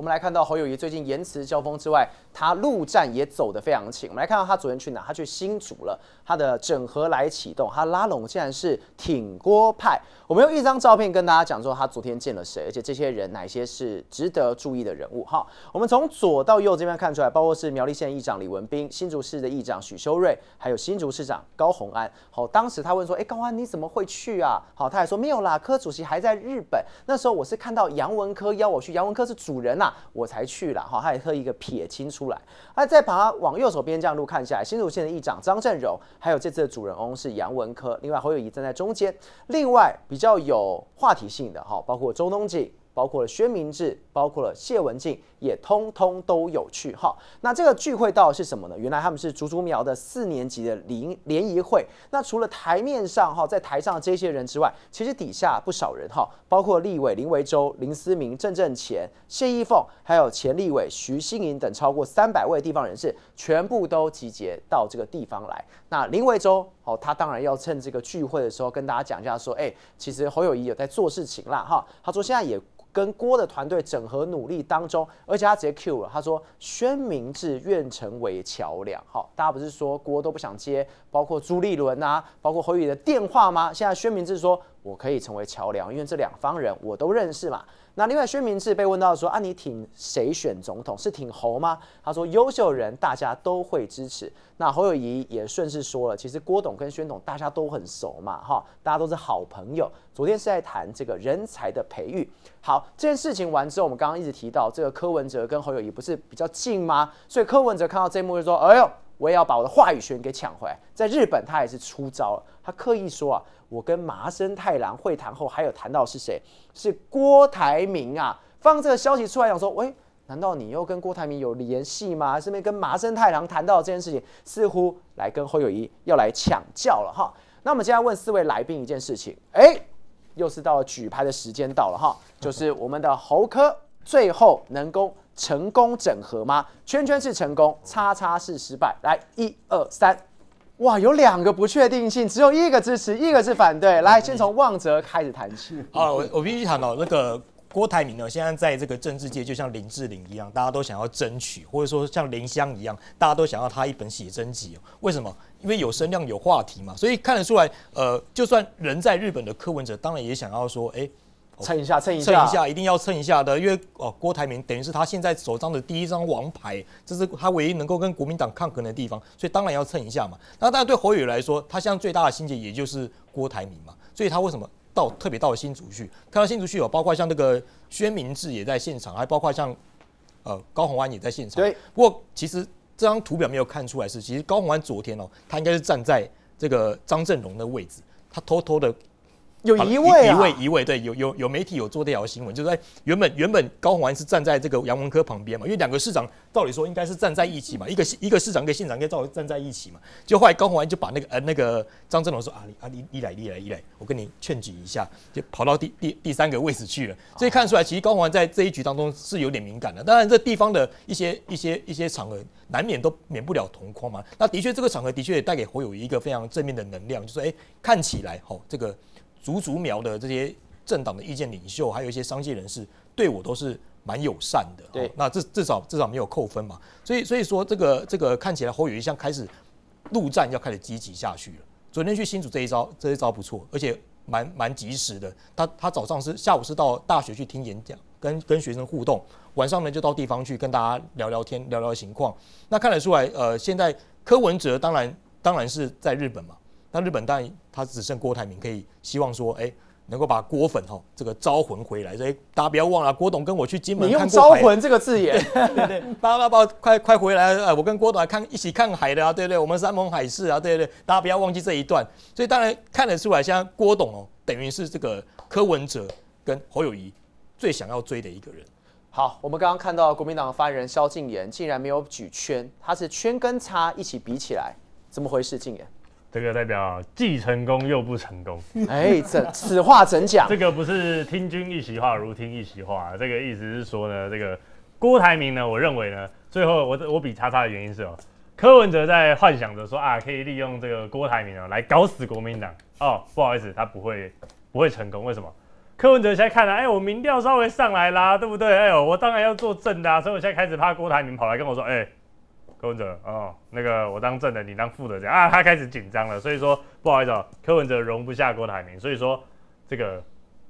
我们来看到侯友谊最近言辞交锋之外，他陆战也走得非常近。我们来看到他昨天去哪？他去新竹了，他的整合来启动，他拉拢竟然是挺郭派。我们用一张照片跟大家讲说，他昨天见了谁？而且这些人哪些是值得注意的人物？哈，我们从左到右这边看出来，包括是苗栗县议长李文斌、新竹市的议长许修睿，还有新竹市长高鸿安。好，当时他问说：“哎，高安你怎么会去啊？”好，他还说：“没有啦，柯主席还在日本。”那时候我是看到杨文科邀我去，杨文科是主人呐。我才去了哈，他也喝一个撇清出来，那再把它往右手边这样路看下来，新竹县的议长张振荣，还有这次的主人翁是杨文科，另外侯友谊站在中间，另外比较有话题性的哈，包括周东景。包括了薛明志，包括了谢文静，也通通都有去哈。那这个聚会到底是什么呢？原来他们是竹竹苗的四年级的联联谊会。那除了台面上哈，在台上的这些人之外，其实底下不少人哈，包括立委林维洲、林思明、郑正乾、谢依凤，还有前立委徐新盈等超过三百位地方人士，全部都集结到这个地方来。那林维洲。他当然要趁这个聚会的时候跟大家讲一下，说，哎，其实侯友谊有在做事情啦，哈，他说现在也跟郭的团队整合努力当中，而且他直接 Q 了，他说，宣明志愿成为桥梁，好，大家不是说郭都不想接，包括朱立伦啊，包括侯友的电话吗？现在宣明志说，我可以成为桥梁，因为这两方人我都认识嘛。那另外，薛明志被问到说：“啊，你挺谁选总统？是挺侯吗？”他说：“优秀人，大家都会支持。”那侯友谊也顺势说了：“其实郭董跟宣董大家都很熟嘛，哈，大家都是好朋友。”昨天是在谈这个人才的培育。好，这件事情完之后，我们刚刚一直提到这个柯文哲跟侯友谊不是比较近吗？所以柯文哲看到这一幕就说：“哎呦，我也要把我的话语权给抢回来。”在日本，他也是出招了。刻意说啊，我跟麻生太郎会谈后，还有谈到是谁？是郭台铭啊！放这个消息出来，想说，喂，难道你又跟郭台铭有联系吗？顺便跟麻生太郎谈到这件事情，似乎来跟侯友谊要来抢教了哈。那我们下来问四位来宾一件事情，哎，又是到了举牌的时间到了哈，就是我们的侯科最后能够成功整合吗？圈圈是成功，叉叉是失败。来，一二三。哇，有两个不确定性，只有一个支持，一个是反对。来，先从旺泽开始谈起。啊，我我必须谈到那个郭台铭呢，现在在这个政治界就像林志玲一样，大家都想要争取，或者说像林香一样，大家都想要他一本写真集。为什么？因为有声量，有话题嘛。所以看得出来，呃，就算人在日本的柯文哲，当然也想要说，哎。蹭一下，蹭一下，一定要蹭一下的，因为哦，郭台铭等于是他现在手上的第一张王牌，这是他唯一能够跟国民党抗衡的地方，所以当然要蹭一下嘛。那当然对侯友来说，他现在最大的心结也就是郭台铭嘛，所以他为什么到特别到新竹去？看到新竹去有包括像那个宣明志也在现场，还包括像呃高洪安也在现场。对，不过其实这张图表没有看出来是，其实高洪安昨天哦，他应该是站在这个张镇荣的位置，他偷偷的。有一位，一位，一位，对，有有有媒体有做这条新闻，就是说原本原本高宏安是站在这个杨文科旁边嘛，因为两个市长照理说应该是站在一起嘛，一个一个市长跟县长跟赵伟站在一起嘛，就后来高宏安就把那个呃那个张振龙说啊你啊你你来你来你来，我跟你劝举一下，就跑到第第第三个位置去了，所以看出来其实高宏安在这一局当中是有点敏感的，当然这地方的一些一些一些场合难免都免不了同框嘛，那的确这个场合的确也带给侯友一个非常正面的能量，就是哎看起来吼这个。足足苗的这些政党的意见领袖，还有一些商界人士，对我都是蛮友善的。对，那至至少至少没有扣分嘛。所以所以说，这个这个看起来侯友像开始陆战要开始积极下去了。昨天去新竹这一招，这一招不错，而且蛮蛮及时的。他他早上是下午是到大学去听演讲，跟跟学生互动，晚上呢就到地方去跟大家聊聊天，聊聊情况。那看得出来，呃，现在柯文哲当然当然是在日本嘛。那日本当然，他只剩郭台铭可以希望说，哎，能够把郭粉哈这个招魂回来。所以大家不要忘了，郭董跟我去金门看招魂这个字眼，对 对对，爸爸爸快快回来，哎，我跟郭董看一起看海的啊，对不对？我们山盟海誓啊，对不对？大家不要忘记这一段。所以当然看得出来，像郭董哦，等于是这个柯文哲跟侯友谊最想要追的一个人。好，我们刚刚看到国民党发言人萧敬言竟然没有举圈，他是圈跟叉一起比起来，怎么回事？敬言？这个代表既成功又不成功，哎，这此话怎讲？这个不是听君一席话如听一席话，这个意思是说呢，这个郭台铭呢，我认为呢，最后我我比叉叉的原因是哦，柯文哲在幻想着说啊，可以利用这个郭台铭啊来搞死国民党哦，不好意思，他不会不会成功，为什么？柯文哲现在看了，哎，我民调稍微上来啦，对不对？哎呦，我当然要做正的，所以我现在开始怕郭台铭跑来跟我说，哎。柯文哲哦，那个我当正的，你当副的这样啊，他开始紧张了，所以说不好意思哦，柯文哲容不下郭台铭，所以说这个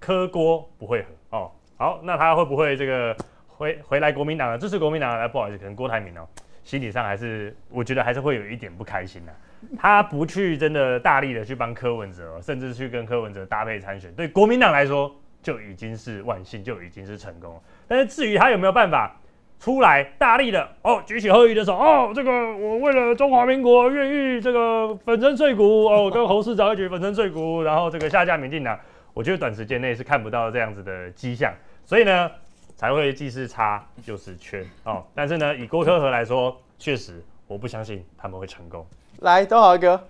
磕锅不会合哦。好，那他会不会这个回回来国民党呢？支持国民党啊？不好意思，可能郭台铭哦，心理上还是我觉得还是会有一点不开心的。他不去真的大力的去帮柯文哲，甚至去跟柯文哲搭配参选，对国民党来说就已经是万幸，就已经是成功了。但是至于他有没有办法？出来，大力的哦，举起喝一的手哦，这个我为了中华民国愿意这个粉身碎骨哦，跟侯市长一起粉身碎骨，然后这个下架民进党，我觉得短时间内是看不到这样子的迹象，所以呢才会既是差就是缺哦，但是呢以郭科和来说，确实我不相信他们会成功。来，都好哥，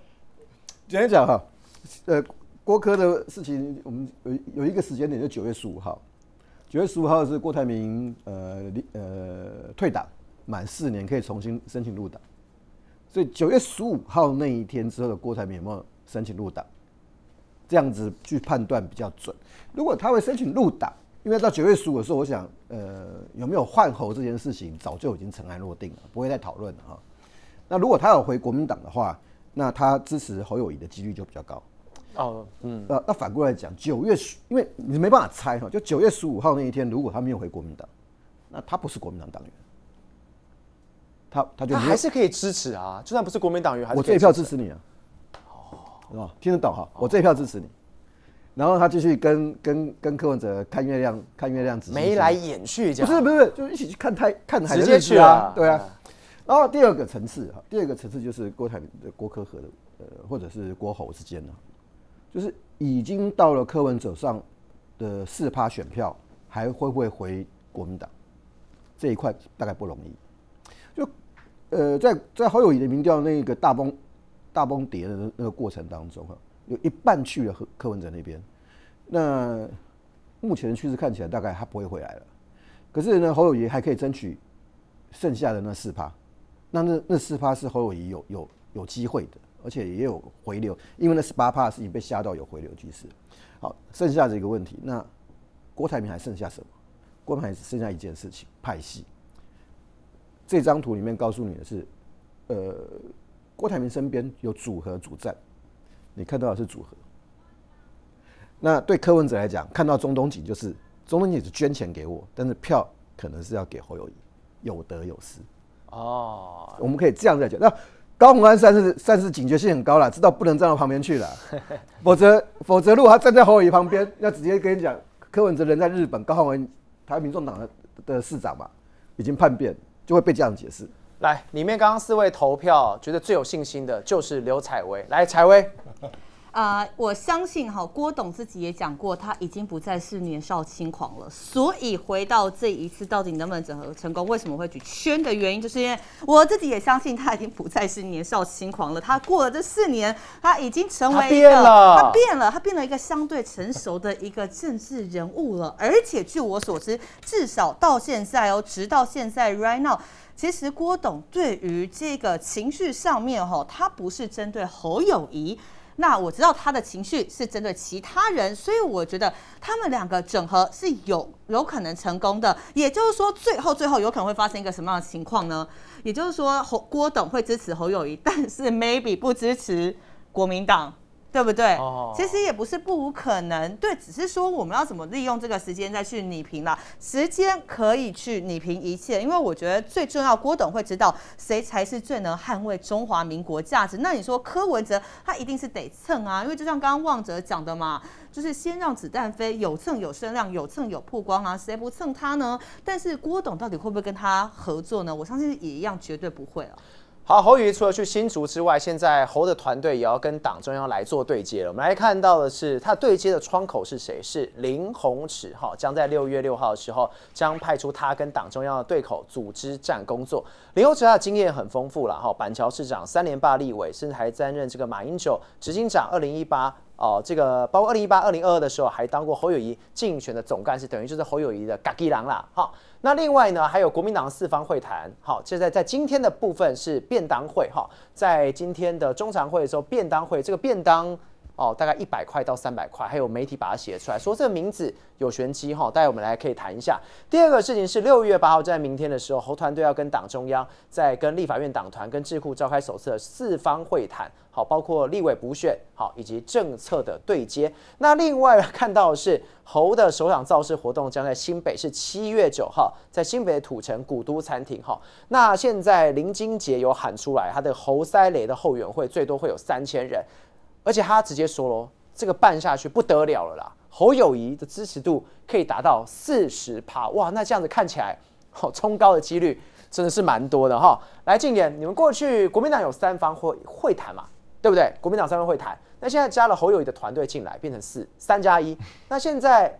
今天讲哈，呃，郭科的事情，我们有有一个时间点，就九月十五号。九月十五号是郭台铭呃呃退党满四年，可以重新申请入党。所以九月十五号那一天之后的郭台铭有没有申请入党，这样子去判断比较准。如果他会申请入党，因为到九月十五的时候，我想呃有没有换候这件事情早就已经尘埃落定了，不会再讨论了哈。那如果他有回国民党的话，那他支持侯友谊的几率就比较高。哦，嗯，呃，那反过来讲，九月，十，因为你没办法猜哈，就九月十五号那一天，如果他没有回国民党，那他不是国民党党员，他他就他还是可以支持啊，就算不是国民党员，我这一票支持你啊，哦，是听得到哈，我这一票支持你。然后他继续跟跟跟柯文哲看月亮，看月亮，眉来眼去这样。不是不是就一起去看太看海，直接去啊，对啊。然后第二个层次哈，第二个层次就是郭台郭科和的呃，或者是郭侯之间呢。就是已经到了柯文哲上的四趴选票，还会不会回国民党这一块大概不容易。就呃，在在侯友谊的民调那个大崩大崩跌的那个过程当中哈，有一半去了柯文哲那边。那目前的趋势看起来大概他不会回来了。可是呢，侯友谊还可以争取剩下的那四趴。那那那四趴是侯友谊有有有机会的。而且也有回流，因为那十八八的事情，被吓到有回流趋势。好，剩下这个问题，那郭台铭还剩下什么？郭台铭只剩下一件事情，派系。这张图里面告诉你的是，呃，郭台铭身边有组合主战，你看到的是组合。那对柯文哲来讲，看到中东锦就是中东锦是捐钱给我，但是票可能是要给侯友谊，有得有失。哦，我们可以这样来讲那。高洪安算是算是警觉性很高了，知道不能站到旁边去了，否则否则如果他站在侯友旁边，那直接跟你讲，柯文哲人在日本，高鸿安台民众党的的市长嘛，已经叛变，就会被这样解释。来，里面刚刚四位投票觉得最有信心的，就是刘彩薇。来，彩薇。啊，我相信哈，郭董自己也讲过，他已经不再是年少轻狂了。所以回到这一次，到底能不能整合成功？为什么会举圈的原因，就是因为我自己也相信，他已经不再是年少轻狂了。他过了这四年，他已经成为变了，他变了，他变了一个相对成熟的一个政治人物了。而且据我所知，至少到现在哦，直到现在 right now，其实郭董对于这个情绪上面哈，他不是针对侯友谊。那我知道他的情绪是针对其他人，所以我觉得他们两个整合是有有可能成功的。也就是说，最后最后有可能会发生一个什么样的情况呢？也就是说，侯郭董会支持侯友谊，但是 maybe 不支持国民党。对不对？其实也不是不无可能，对，只是说我们要怎么利用这个时间再去拟评了。时间可以去拟评一切，因为我觉得最重要，郭董会知道谁才是最能捍卫中华民国价值。那你说柯文哲，他一定是得蹭啊，因为就像刚刚旺哲讲的嘛，就是先让子弹飞，有蹭有声量，有蹭有曝光啊，谁不蹭他呢？但是郭董到底会不会跟他合作呢？我相信也一样，绝对不会了。好，侯友除了去新竹之外，现在侯的团队也要跟党中央来做对接了。我们来看到的是，他对接的窗口是谁？是林鸿池。哈，将在六月六号的时候，将派出他跟党中央的对口组织战工作。林鸿池他的经验很丰富了。哈，板桥市长、三连霸立委，甚至还担任这个马英九执行长。二零一八哦，这个包括二零一八、二零二二的时候，还当过侯友宜竞选的总干事，等于就是侯友宜的嘎爹郎了。好。那另外呢，还有国民党四方会谈。好，现在在今天的部分是便当会哈，在今天的中常会的时候，便当会这个便当。哦，大概一百块到三百块，还有媒体把它写出来，说这个名字有玄机哈，带我们来可以谈一下。第二个事情是六月八号，就在明天的时候，侯团队要跟党中央、在跟立法院党团、跟智库召开首次四方会谈。好，包括立委补选，好，以及政策的对接。那另外看到的是侯的首场造势活动将在新北，是七月九号在新北土城古都餐厅。哈，那现在林金杰有喊出来，他的侯塞雷的后援会最多会有三千人。而且他直接说喽，这个办下去不得了了啦！侯友谊的支持度可以达到四十趴，哇，那这样子看起来，哦，冲高的几率真的是蛮多的哈！来，静言，你们过去国民党有三方会会谈嘛，对不对？国民党三方会谈，那现在加了侯友谊的团队进来，变成四三加一，那现在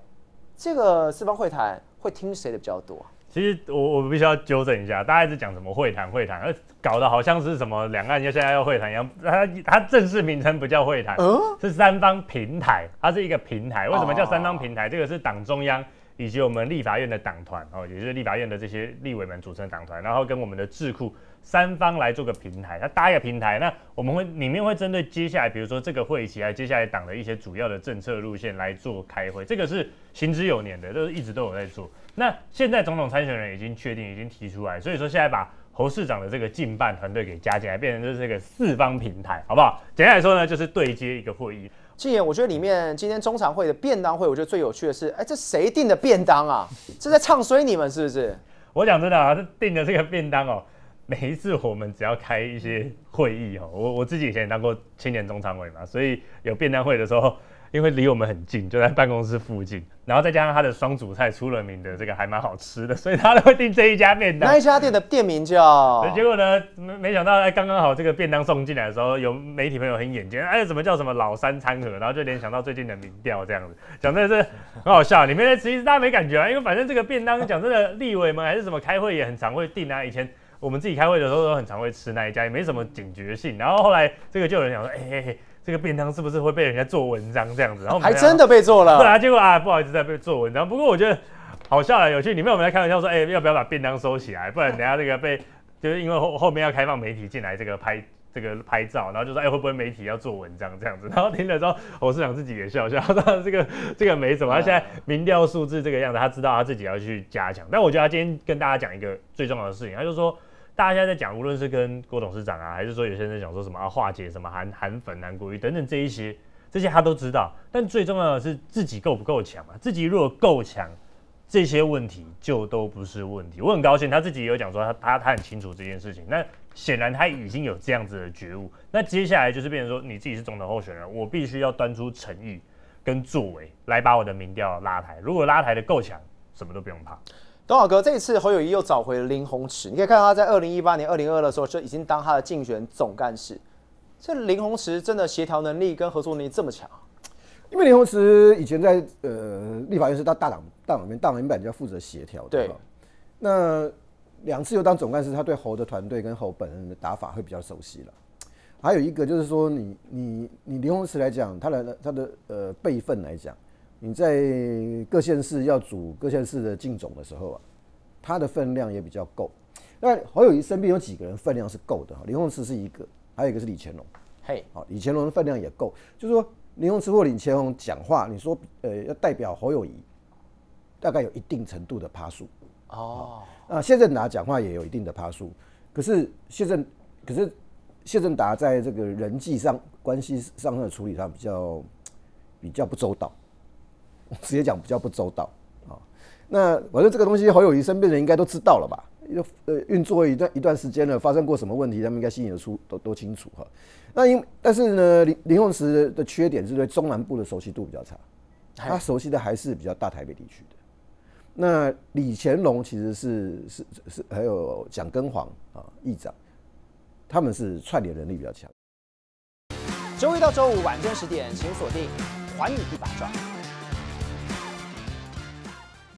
这个四方会谈会听谁的比较多？其实我我必须要纠正一下，大家一直讲什么会谈会谈，呃，搞得好像是什么两岸要现在要会谈一样，它它正式名称不叫会谈，嗯，是三方平台，它是一个平台，为什么叫三方平台？这个是党中央。以及我们立法院的党团哦，也就是立法院的这些立委们组成党团，然后跟我们的智库三方来做个平台，它搭一个平台，那我们会里面会针对接下来，比如说这个会议啊，接下来党的一些主要的政策路线来做开会，这个是行之有年的，都是一直都有在做。那现在总统参选人已经确定，已经提出来，所以说现在把侯市长的这个竞办团队给加进来，变成就是这个四方平台，好不好？简单来说呢，就是对接一个会议。静言，我觉得里面今天中常会的便当会，我觉得最有趣的是，哎，这谁订的便当啊？是在唱衰你们是不是？我讲真的啊，这订的这个便当哦，每一次我们只要开一些会议哦，我我自己以前也当过青年中常委嘛，所以有便当会的时候。因为离我们很近，就在办公室附近，然后再加上他的双主菜出了名的，这个还蛮好吃的，所以他都会订这一家便当。那一家店的店名叫……结果呢，没没想到，哎，刚刚好这个便当送进来的时候，有媒体朋友很眼尖，哎，什么叫什么老三餐盒，然后就联想到最近的民调这样子，讲真的是很好笑。里面其实大家没感觉啊，因为反正这个便当讲真的，立委们还是什么开会也很常会订啊，以前我们自己开会的时候都很常会吃那一家，也没什么警觉性。然后后来这个就有人讲说，哎哎哎。这个便当是不是会被人家做文章这样子？然后还真的被做了。后来结果啊，不好意思，在被做文章。不过我觉得好笑了，有趣。里面有在开玩笑说：“哎，要不要把便当收起来？不然等下这个被…… 就是因为后后面要开放媒体进来，这个拍这个拍照，然后就说：哎，会不会媒体要做文章这样子？然后听了之后，侯市长自己也笑笑。他这个这个没什么，他现在民调数字这个样子，他知道他自己要去加强。但我觉得他今天跟大家讲一个最重要的事情，他就说。大家在讲，无论是跟郭董事长啊，还是说有些人讲说什么啊化解什么韩韩粉、韩国瑜等等这一些，这些他都知道。但最重要的是自己够不够强啊？自己如果够强，这些问题就都不是问题。我很高兴他自己有讲说他他他很清楚这件事情。那显然他已经有这样子的觉悟。那接下来就是变成说你自己是总统候选人，我必须要端出诚意跟作为来把我的民调拉抬。如果拉抬的够强，什么都不用怕。董老哥，这一次侯友谊又找回了林鸿池，你可以看到他在二零一八年、二零二二的时候就已经当他的竞选总干事。这林鸿池真的协调能力跟合作能力这么强？因为林鸿池以前在呃立法院是他大党大党面，大联本就要负责协调，对。那两次又当总干事，他对侯的团队跟侯本人的打法会比较熟悉了。还有一个就是说，你你你林鸿池来讲，他的他的呃辈分来讲。你在各县市要组各县市的竞种的时候啊，他的分量也比较够。那侯友谊身边有几个人分量是够的？林鸿池是一个，还有一个是李乾隆。嘿，好，李乾隆的分量也够。就是说，林鸿池或李乾隆讲话，你说呃要代表侯友谊，大概有一定程度的趴数哦。那谢振达讲话也有一定的趴数，可是谢振可是谢振达在这个人际上关系上的处理，他比较比较不周到。直接讲比较不周到，啊，那我觉得这个东西侯友谊身边人应该都知道了吧？又呃运作一段一段时间了，发生过什么问题，他们应该心里都都都清楚哈。那因但是呢，林林鸿池的缺点是对中南部的熟悉度比较差，他熟悉的还是比较大台北地区的。那李乾隆其实是是是还有蒋根煌啊，议长，他们是串联能力比较强。周一到周五晚间十点，请锁定《环宇一把抓》。